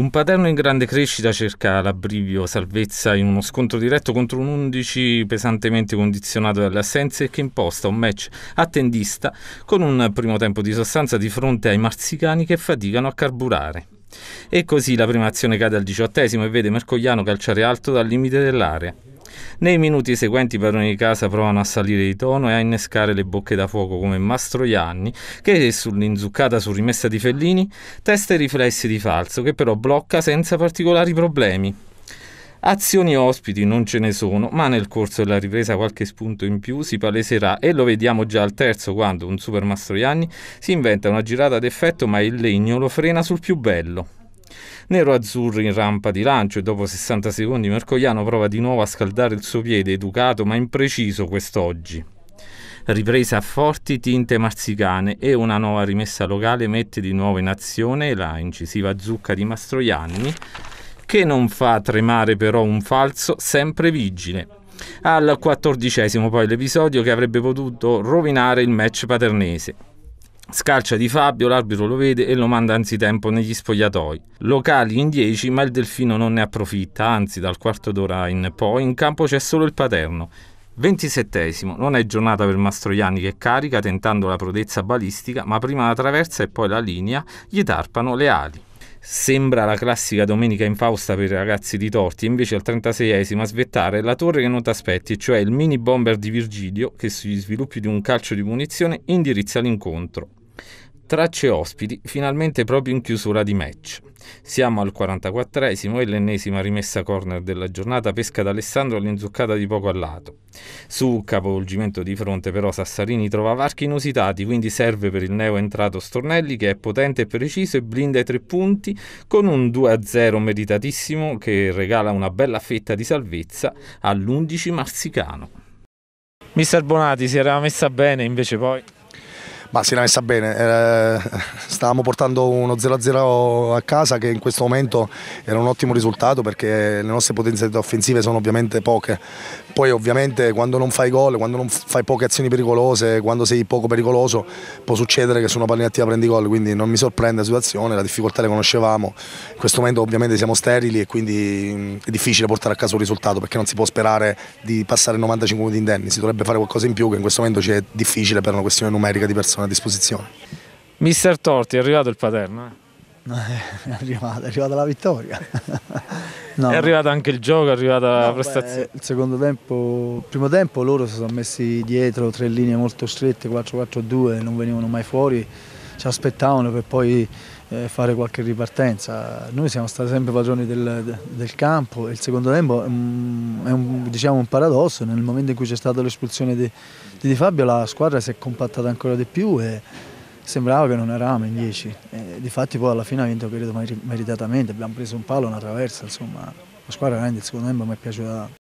Un Paterno in grande crescita cerca l'abbrivio salvezza in uno scontro diretto contro un 11 pesantemente condizionato dalle assenze che imposta un match attendista con un primo tempo di sostanza di fronte ai marsicani che faticano a carburare. E così la prima azione cade al diciottesimo e vede Mercogliano calciare alto dal limite dell'area. Nei minuti seguenti i padroni di casa provano a salire di tono e a innescare le bocche da fuoco come Mastroianni che sull'inzuccata su rimessa di Fellini testa i riflessi di falso che però blocca senza particolari problemi. Azioni ospiti non ce ne sono, ma nel corso della ripresa qualche spunto in più si paleserà e lo vediamo già al terzo quando un super Mastroianni si inventa una girata d'effetto ma il legno lo frena sul più bello nero-azzurri in rampa di lancio e dopo 60 secondi Mercogliano prova di nuovo a scaldare il suo piede educato ma impreciso quest'oggi. Ripresa a forti tinte marsicane e una nuova rimessa locale mette di nuovo in azione la incisiva zucca di Mastroianni che non fa tremare però un falso sempre vigile. Al quattordicesimo poi l'episodio che avrebbe potuto rovinare il match paternese. Scarcia di Fabio, l'arbitro lo vede e lo manda anzitempo negli spogliatoi. Locali in 10, ma il Delfino non ne approfitta, anzi dal quarto d'ora in poi in campo c'è solo il Paterno. 27 non è giornata per Mastroianni che carica tentando la prodezza balistica, ma prima la traversa e poi la linea gli tarpano le ali. Sembra la classica domenica in fausta per i ragazzi di Torti, invece al 36esimo a svettare la torre che non ti aspetti, cioè il mini bomber di Virgilio che sugli sviluppi di un calcio di punizione indirizza l'incontro. Tracce ospiti finalmente proprio in chiusura di match. Siamo al 44esimo e l'ennesima rimessa corner della giornata pesca da Alessandro all'inzuccata di poco al lato. Su capovolgimento di fronte però Sassarini trova varchi inusitati, quindi serve per il neo entrato Stornelli che è potente e preciso e blinda i tre punti con un 2-0 meritatissimo che regala una bella fetta di salvezza all'11 Marsicano. Mister Bonati si era messa bene invece poi ma si è messa bene, eh, stavamo portando uno 0-0 a casa che in questo momento era un ottimo risultato perché le nostre potenzialità offensive sono ovviamente poche, poi ovviamente quando non fai gol, quando non fai poche azioni pericolose, quando sei poco pericoloso può succedere che su una pallina attiva prendi gol, quindi non mi sorprende la situazione, la difficoltà le conoscevamo, in questo momento ovviamente siamo sterili e quindi è difficile portare a casa un risultato perché non si può sperare di passare 95 minuti in indenni, si dovrebbe fare qualcosa in più che in questo momento ci è difficile per una questione numerica di persone sono a disposizione. Mister Torti, è arrivato il paterno? Eh? È arrivata, è arrivata, la vittoria. no, è arrivato anche il gioco, è arrivata no, la prestazione. Beh, il secondo tempo, primo tempo loro si sono messi dietro tre linee molto strette, 4-4-2, non venivano mai fuori ci aspettavano per poi eh, fare qualche ripartenza. Noi siamo stati sempre padroni del, del campo e il secondo tempo è un, diciamo un paradosso, nel momento in cui c'è stata l'espulsione di, di, di Fabio la squadra si è compattata ancora di più e sembrava che non eravamo in 10. Difatti poi alla fine ha vinto credo meritatamente, abbiamo preso un palo, una traversa, insomma la squadra veramente il secondo tempo mi è piaciuta